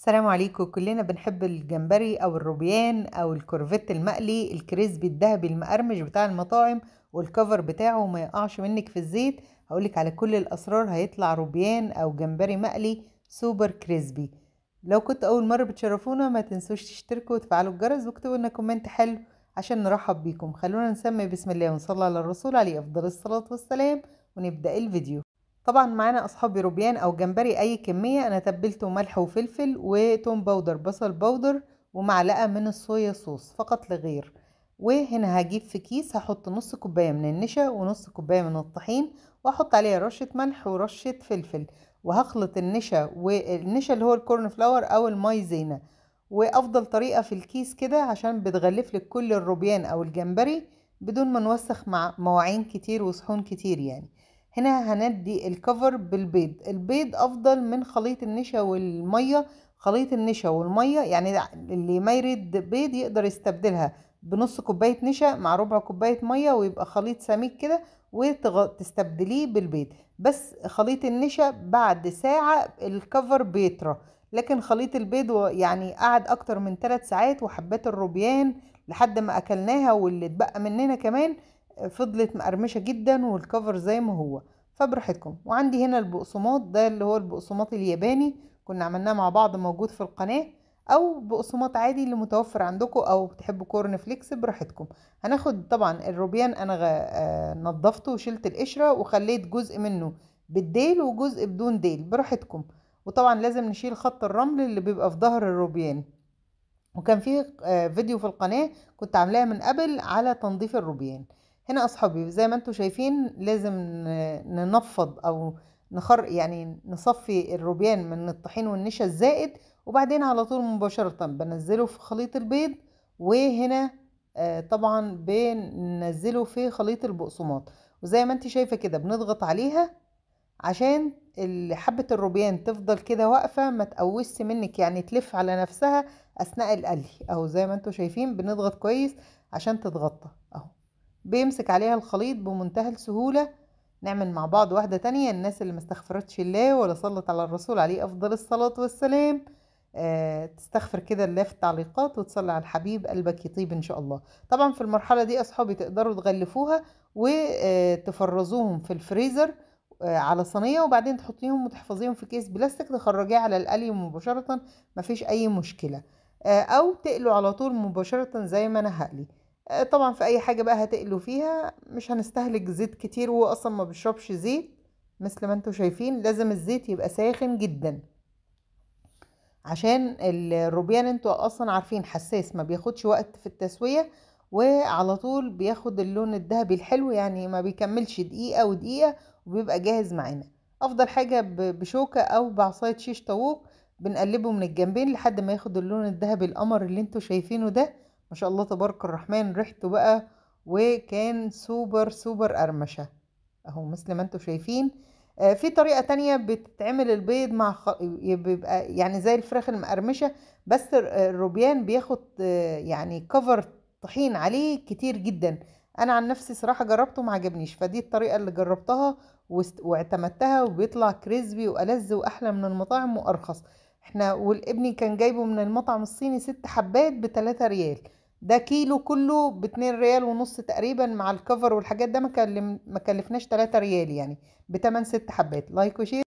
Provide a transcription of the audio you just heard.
السلام عليكم كلنا بنحب الجمبري او الروبيان او الكورفيت المقلي الكريسبي الذهبي المقرمش بتاع المطاعم والكفر بتاعه ما يقعش منك في الزيت هقولك على كل الاسرار هيطلع روبيان او جمبري مقلي سوبر كريسبي لو كنت اول مره بتشرفونا ما تنسوش تشتركوا وتفعلوا الجرس واكتبوا لنا كومنت حلو عشان نرحب بيكم خلونا نسمي بسم الله ونصلي على الرسول عليه افضل الصلاه والسلام ونبدا الفيديو طبعا معانا اصحابي روبيان او جمبري اي كميه انا تبلته ملح وفلفل وتوم باودر بصل باودر ومعلقه من الصويا صوص فقط لغير وهنا هجيب في كيس هحط نص كوبايه من النشا ونص كوبايه من الطحين واحط عليها رشه ملح ورشه فلفل وهخلط النشا والنشا اللي هو الكورن فلاور او المايزينا وافضل طريقه في الكيس كده عشان بتغلف لك كل الروبيان او الجمبري بدون ما نوسخ مع مواعين كتير وصحون كتير يعني هنا هندي الكفر بالبيض البيض افضل من خليط النشا والميه خليط النشا والميه يعني اللي ما يريد بيض يقدر يستبدلها بنص كوبايه نشا مع ربع كوبايه ميه ويبقى خليط سميك كده وتستبدليه بالبيض بس خليط النشا بعد ساعه الكفر بيطرى لكن خليط البيض يعني قعد اكتر من ثلاث ساعات وحبات الروبيان لحد ما اكلناها واللي اتبقى مننا كمان فضلت مقرمشه جدا والكفر زي ما هو فبراحتكم وعندي هنا البقسماط ده اللي هو البقسماط الياباني كنا عملناه مع بعض موجود في القناه او بقسماط عادي اللي متوفر عندكم او بتحبوا كورن فليكس براحتكم هناخد طبعا الروبيان انا آه، نضفته وشلت القشره وخليت جزء منه بالديل وجزء بدون ديل براحتكم وطبعا لازم نشيل خط الرمل اللي بيبقى في ظهر الروبيان وكان في آه، فيديو في القناه كنت عاملاه من قبل على تنظيف الروبيان هنا اصحابي زي ما انتم شايفين لازم ننفض او نخر يعني نصفي الروبيان من الطحين والنشا الزائد وبعدين على طول مباشرة بنزله في خليط البيض وهنا آه، طبعا بننزله في خليط البقسماط وزي ما انت شايفة كده بنضغط عليها عشان حبة الروبيان تفضل كده واقفة ما تقوسش منك يعني تلف على نفسها أثناء القلي أهو زي ما انتوا شايفين بنضغط كويس عشان تتغطى أهو بيمسك عليها الخليط بمنتهى السهولة نعمل مع بعض واحدة تانية الناس اللي ما استغفرتش الله ولا صلت على الرسول عليه أفضل الصلاة والسلام آه تستغفر كده الله في التعليقات وتصلي على الحبيب قلبك يطيب إن شاء الله طبعا في المرحلة دي أصحابي تقدروا تغلفوها وتفرزوهم آه، في الفريزر آه، على صينيه وبعدين تحطيهم وتحفظيهم في كيس بلاستيك تخرجيه على القلي مباشره مفيش اي مشكله آه، او تقلوا على طول مباشره زي ما انا هقلي آه، طبعا في اي حاجه بقى هتقلوا فيها مش هنستهلك زيت كتير وهو اصلا ما بيشربش زيت مثل ما انتم شايفين لازم الزيت يبقى ساخن جدا عشان الروبيان انتوا اصلا عارفين حساس ما بياخدش وقت في التسويه وعلى طول بياخد اللون الذهبي الحلو يعني ما بيكملش دقيقه ودقيقه وبيبقى جاهز معانا افضل حاجه بشوكه او بعصايه شيش طاووق بنقلبه من الجنبين لحد ما ياخد اللون الذهبي القمر اللي انتوا شايفينه ده ما شاء الله تبارك الرحمن ريحته بقى وكان سوبر سوبر قرمشة اهو مثل ما انتم شايفين آه في طريقة تانية بتتعمل البيض مع خ... بيبقى يعني زي الفراخ المقرمشة بس الروبيان بياخد آه يعني كفر طحين عليه كتير جدا انا عن نفسي صراحة جربته ما عجبنيش فدي الطريقة اللي جربتها واعتمدتها وبيطلع كريسبي والذ واحلى من المطاعم وارخص احنا والابني كان جايبه من المطعم الصيني ست حبات بتلاتة ريال ده كيلو كله باتنين ريال ونص تقريبا مع الكفر والحاجات ده ما كلفناش تلاتة ريال يعني بتمن ست حبات لايك وشير